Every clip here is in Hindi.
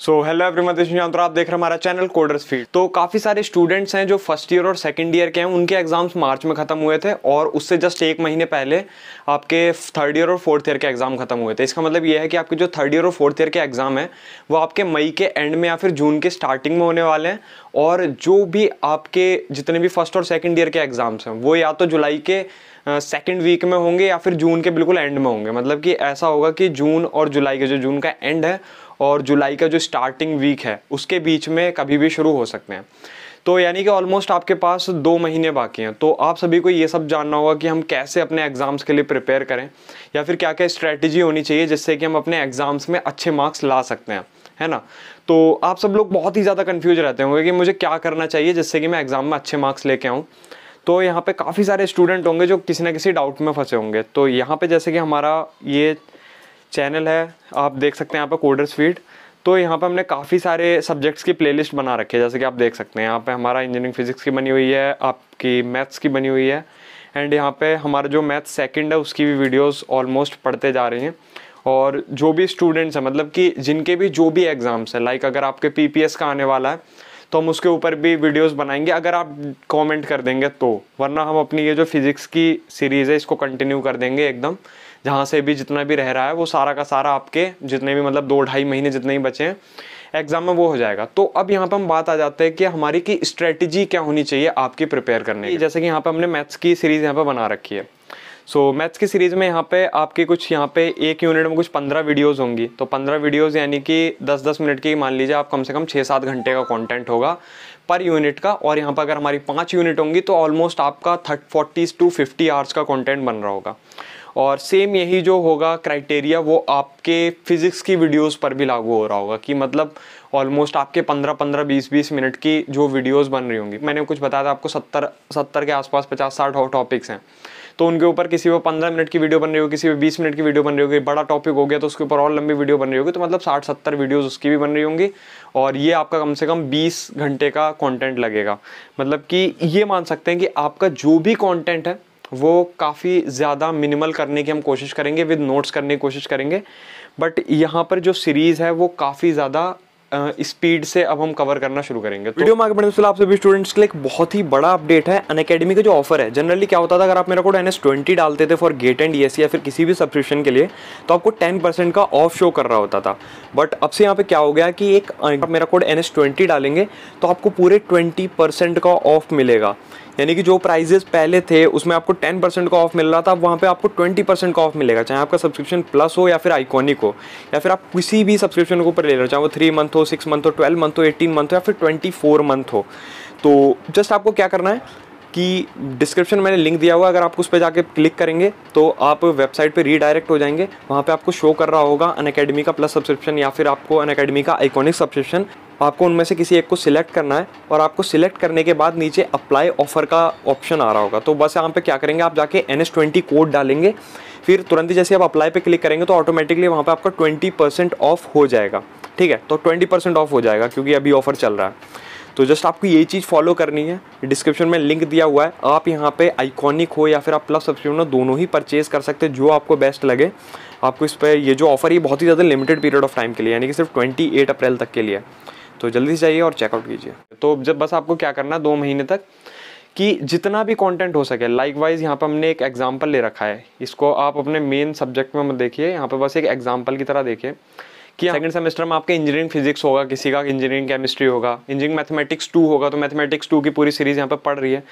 so hello everyone this Nishant आप देख रहे हैं हमारा चैनल कोडर्स फील्ड तो काफ़ी सारे स्टूडेंट्स हैं जो फर्स्ट ईयर और सेकंड ईयर के हैं उनके एग्जाम्स मार्च में खत्म हुए थे और उससे जस्ट एक महीने पहले आपके थर्ड ईयर और फोर्थ ईयर के एग्जाम खत्म हुए थे इसका मतलब यह है कि आपके जो थर्ड ईयर और फोर्थ ईयर के एग्जाम हैं वो आपके मई के एंड में या फिर जून के स्टार्टिंग में होने वाले हैं और जो भी आपके जितने भी फर्स्ट और सेकेंड ईयर के एग्जाम्स हैं वो या तो जुलाई के सेकेंड वीक में होंगे या फिर जून के बिल्कुल एंड में होंगे मतलब कि ऐसा होगा कि जून और जुलाई के जो जून का एंड है और जुलाई का जो स्टार्टिंग वीक है उसके बीच में कभी भी शुरू हो सकते हैं तो यानी कि ऑलमोस्ट आपके पास दो महीने बाकी हैं तो आप सभी को ये सब जानना होगा कि हम कैसे अपने एग्ज़ाम्स के लिए प्रिपेयर करें या फिर क्या क्या स्ट्रैटेजी होनी चाहिए जिससे कि हम अपने एग्ज़ाम्स में अच्छे मार्क्स ला सकते हैं है ना तो आप सब लोग बहुत ही ज़्यादा कन्फ्यूज रहते होंगे कि मुझे क्या करना चाहिए जिससे कि मैं एग्ज़ाम में अच्छे मार्क्स लेके आऊँ तो यहाँ पे काफ़ी सारे स्टूडेंट होंगे जो किसी ना किसी डाउट में फंसे होंगे तो यहाँ पे जैसे कि हमारा ये चैनल है आप देख सकते हैं यहाँ पर कोडर स्वीट तो यहाँ पर हमने काफ़ी सारे सब्जेक्ट्स की प्लेलिस्ट बना रखी है जैसे कि आप देख सकते हैं यहाँ पे हमारा इंजीनियरिंग फिजिक्स की बनी हुई है आपकी मैथ्स की बनी हुई है एंड यहाँ पे हमारा जो मैथ सेकंड है उसकी भी वीडियोस ऑलमोस्ट पढ़ते जा रही हैं और जो भी स्टूडेंट्स हैं मतलब कि जिनके भी जो भी एग्ज़ाम्स हैं लाइक अगर आपके पी का आने वाला है तो हम उसके ऊपर भी वीडियोस बनाएंगे अगर आप कमेंट कर देंगे तो वरना हम अपनी ये जो फिज़िक्स की सीरीज़ है इसको कंटिन्यू कर देंगे एकदम जहाँ से भी जितना भी रह रहा है वो सारा का सारा आपके जितने भी मतलब दो ढाई महीने जितने ही बचे हैं एग्ज़ाम में वो हो जाएगा तो अब यहाँ पर हम बात आ जाते हैं कि हमारी की स्ट्रेटजी क्या होनी चाहिए आपकी प्रिपेयर करने की जैसे कि यहाँ पर हमने मैथ्स की सीरीज़ यहाँ पर बना रखी है सो so, मैथ्स की सीरीज़ में यहाँ पे आपके कुछ यहाँ पे एक यूनिट में कुछ पंद्रह वीडियोस होंगी तो पंद्रह वीडियोस यानी कि दस दस मिनट की मान लीजिए आप कम से कम छः सात घंटे का कंटेंट होगा पर यूनिट का और यहाँ पर अगर हमारी पाँच यूनिट होंगी तो ऑलमोस्ट आपका thirty forties two fifty hours का कॉन्टेंट बन रहा होगा और सेम यही जो होगा क्राइटेरिया वो आपके फिज़िक्स की वीडियोस पर भी लागू हो रहा होगा कि मतलब ऑलमोस्ट आपके 15-15 20-20 मिनट की जो वीडियोस बन रही होंगी मैंने कुछ बताया था आपको 70 70 के आसपास 50-60 और टॉपिक्स हैं तो उनके ऊपर किसी पर पंद्रह मिनट की वीडियो बन रही होगी किसी पर बीस मिनट की वीडियो बन रही होगी बड़ा टॉपिक हो गया तो उसके ऊपर और लंबी वीडियो बन रही होगी तो मतलब साठ सत्तर वीडियोज़ उसकी भी बन रही होंगी और ये आपका कम से कम बीस घंटे का कॉन्टेंट लगेगा मतलब कि ये मान सकते हैं कि आपका जो भी कॉन्टेंट है वो काफ़ी ज़्यादा मिनिमल करने की हम कोशिश करेंगे विद नोट्स करने की कोशिश करेंगे बट यहाँ पर जो सीरीज़ है वो काफ़ी ज़्यादा स्पीड से अब हम कवर करना शुरू करेंगे तो वीडियो में आगे बढ़ने से आप सभी स्टूडेंट्स के लिए एक बहुत ही बड़ा अपडेट है अन अकेडमी का जो ऑफर है जनरली क्या होता था अगर आप मेरा कोड एन एस ट्वेंटी डालते थे फॉर गेट एंड ई या फिर किसी भी सब्सक्रिप्शन के लिए तो आपको टेन परसेंट का ऑफ शो कर रहा होता था बट अब से यहाँ पे क्या हो गया कि एक आप मेरा कोड एन एस ट्वेंटी डालेंगे तो आपको पूरे ट्वेंटी परसेंट का ऑफ मिलेगा यानी कि जो प्राइजेस पहले थे उसमें आपको टेन परसेंट का ऑफ मिल रहा था वहाँ पे आपको ट्वेंटी परसेंट का ऑफ मिलेगा चाहे आपका सब्सक्रिप्शन प्लस हो या फिर आइकॉनिक हो या फिर आप किसी भी सब्सक्रिप्शन के ऊपर ले रहे हो चाहे वो थ्री मंथ हो सिक्स मंथ हो ट्वेल्व मंथ हो एटीन मंथ हो या फिर ट्वेंटी फोर मंथ हो तो जस्ट आपको क्या करना है की डिस्क्रिप्शन मैंने लिंक दिया हुआ अगर आप उस पर जाके क्लिक करेंगे तो आप वेबसाइट पर रीडायरेक्ट हो जाएंगे वहाँ पर आपको शो कर रहा होगा अन अकेडमी का प्लस सब्सक्रिप्शन या फिर आपको अन अकेडमी का आइकॉनिक सब्सक्रिप्शन आपको उनमें से किसी एक को सिलेक्ट करना है और आपको सिलेक्ट करने के बाद नीचे अप्लाई ऑफर का ऑप्शन आ रहा होगा तो बस यहाँ पे क्या करेंगे आप जाके एन एस ट्वेंटी कोड डालेंगे फिर तुरंत ही जैसे आप अप्लाई पे क्लिक करेंगे तो ऑटोमेटिकली वहाँ पे आपका ट्वेंटी परसेंट ऑफ हो जाएगा ठीक है तो ट्वेंटी परसेंट ऑफ हो जाएगा क्योंकि अभी ऑफर चल रहा है तो जस्ट आपको ये चीज़ फॉलो करनी है डिस्क्रिप्शन में लिंक दिया हुआ है आप यहाँ पे आइकॉनिक हो या फिर आप प्लस सब्सक्रिप्शन हो दोनों ही परचेज़ कर सकते हैं जो आपको बेस्ट लगे आपको इस पर ये जो ऑफर ये बहुत ही ज़्यादा लिमिटेड पीरियड ऑफ टाइम के लिए यानी कि सिर्फ ट्वेंटी एट अप्रैल तक के लिए तो जल्दी से जाइए और चेकआउट कीजिए तो जब बस आपको क्या करना है दो महीने तक कि जितना भी कंटेंट हो सके लाइक वाइज यहाँ पर हमने एक एग्जाम्पल ले रखा है इसको आप अपने मेन सब्जेक्ट में देखिए यहाँ पर बस एक एग्जाम्पल की तरह देखिए कि सेकंड सेमेस्टर में आपका इंजीनियरिंग फिजिक्स होगा किसी का इंजीनियरिंग केमिस्ट्री होगा इंजीनियरिंग मैथमेटिक्स टू होगा तो मैथमेटिक्स टू की पूरी सीरीज यहाँ पर पढ़ रही है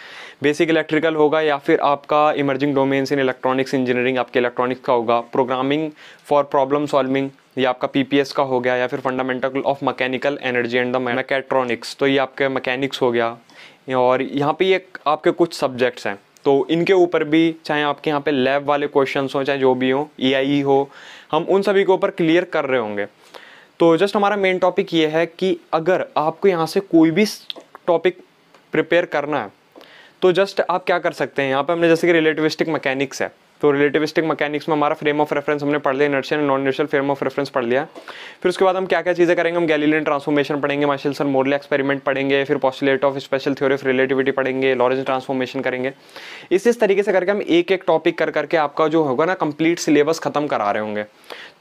बेसिक इलेक्ट्रिकल होगा या फिर आपका emerging domains in electronics engineering आपके इलेक्ट्रॉनिक्स का होगा प्रोग्रामिंग फॉर प्रॉब्लम सॉल्विंग या आपका पीपीएस का हो गया या फिर fundamental of mechanical energy and the mechatronics तो ये आपके मैकेनिक्स हो गया और यहाँ पे ये आपके कुछ सब्जेक्ट्स हैं तो इनके ऊपर भी चाहे आपके यहाँ पे लैब वाले क्वेश्चंस हों चाहे जो भी हों ई e हो हम उन सभी के ऊपर क्लियर कर रहे होंगे तो जस्ट हमारा मेन टॉपिक ये है कि अगर आपको यहाँ से कोई भी टॉपिक प्रिपेयर करना है तो जस्ट आप क्या कर सकते हैं यहाँ पर हमने जैसे कि रिलेटिविस्टिक मैकेनिक्स है तो रिलेटिविस्टिक मैकेनिक्स में हमारा फ्रेम ऑफ रेफरेंस हमने पढ़ लिया inertial non inertial frame of reference पढ़ लिया फिर उसके बाद हम क्या क्या चीज़ें करेंगे हम गैलीलियन ट्रांसफॉर्मेशन पढ़ेंगे मार्शल सर मोरले एक्सपेरिमेंट पढ़ेंगे फिर postulate of special theory of relativity पढ़ेंगे लॉरेंस ट्रांसफॉर्मेशन करेंगे इस इस तरीके से करके हम एक एक टॉपिक कर करके आपका जो होगा ना कंप्लीट सिलेबस खत्म करा रहे होंगे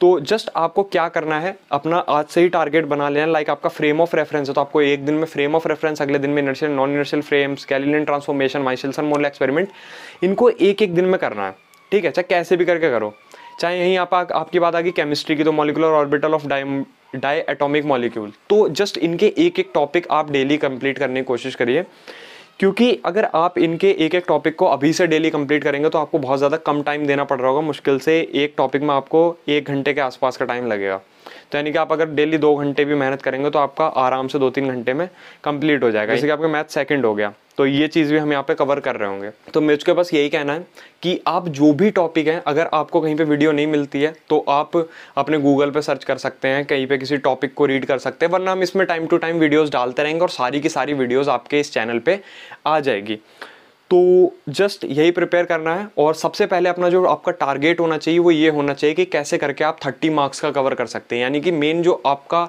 तो जस्ट आपको क्या करना है अपना आज से ही टारगेट बना लेना लाइक आपका फ्रेम ऑफ रेफरेंस है तो आपको एक दिन में फ्रेम ऑफ रेफरेंस अगले दिन में inertial non inertial frames Galilean transformation Michelson Morley experiment इनको एक एक दिन में करना है ठीक है चाहे कैसे भी करके करो चाहे यहीं आप, आपकी बात आ गई केमिस्ट्री की तो molecular orbital of dime diatomic molecule तो जस्ट इनके एक एक टॉपिक आप डेली कंप्लीट करने की कोशिश करिए क्योंकि अगर आप इनके एक एक टॉपिक को अभी से डेली कंप्लीट करेंगे तो आपको बहुत ज़्यादा कम टाइम देना पड़ रहा होगा मुश्किल से एक टॉपिक में आपको एक घंटे के आसपास का टाइम लगेगा तो यानी कि आप अगर डेली दो घंटे भी मेहनत करेंगे तो आपका आराम से दो तीन घंटे में कंप्लीट हो जाएगा जैसे कि आपका मैथ सेकंड हो गया तो ये चीज़ भी हम यहाँ पे कवर कर रहे होंगे तो मेरे उसके पास यही कहना है कि आप जो भी टॉपिक है अगर आपको कहीं पे वीडियो नहीं मिलती है तो आप अपने गूगल पे सर्च कर सकते हैं कहीं पे किसी टॉपिक को रीड कर सकते हैं वरना हम इसमें टाइम टू टाइम वीडियोज़ डालते रहेंगे और सारी की सारी वीडियोज़ आपके इस चैनल पर आ जाएगी तो जस्ट यही प्रिपेयर करना है और सबसे पहले अपना जो आपका टारगेट होना चाहिए वो ये होना चाहिए कि कैसे करके आप थर्टी मार्क्स का कवर कर सकते हैं यानी कि मेन जो आपका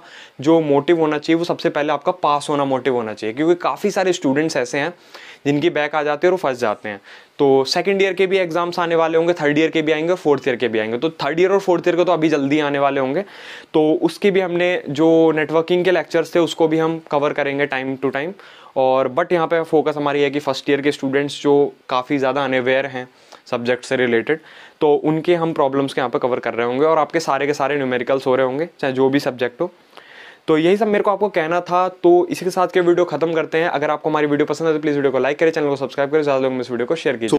जो मोटिव होना चाहिए वो सबसे पहले आपका पास होना मोटिव होना चाहिए क्योंकि काफ़ी सारे स्टूडेंट्स ऐसे हैं जिनकी बैक आ जाते हैं और फंस जाते हैं तो सेकेंड ईयर के भी एग्जाम्स आने वाले होंगे थर्ड ईयर के भी आएंगे फोर्थ ईयर के भी आएंगे तो थर्ड ईयर और फोर्थ ईयर के तो अभी जल्दी आने वाले होंगे तो उसके भी हमने जो नेटवर्किंग के लेक्चर्स थे उसको भी हम कवर करेंगे टाइम टू टाइम और बट यहाँ पे फोकस हमारी है कि फ़र्स्ट ईयर के स्टूडेंट्स जो काफ़ी ज़्यादा अनअवेयर हैं सब्जेक्ट से रिलेटेड तो उनके हम प्रॉब्लम्स के यहाँ पर कवर कर रहे होंगे और आपके सारे के सारे न्यूमेरिकल्स हो रहे होंगे चाहे जो भी सब्जेक्ट हो तो यही सब मेरे को आपको कहना था तो इसी के साथ के वीडियो खत्म करते हैं अगर आपको हमारी वीडियो पसंद है तो प्लीज़ वीडियो को लाइक करें चैनल को सब्सक्राइब करें ज़्यादा लोग इस वीडियो को शेयर कीजिए